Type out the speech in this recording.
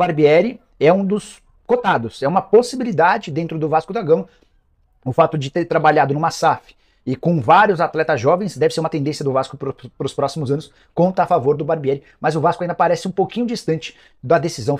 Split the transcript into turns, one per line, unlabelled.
Barbieri é um dos cotados, é uma possibilidade dentro do Vasco da Gama. O fato de ter trabalhado numa SAF e com vários atletas jovens, deve ser uma tendência do Vasco para os próximos anos, conta a favor do Barbieri, mas o Vasco ainda parece um pouquinho distante da decisão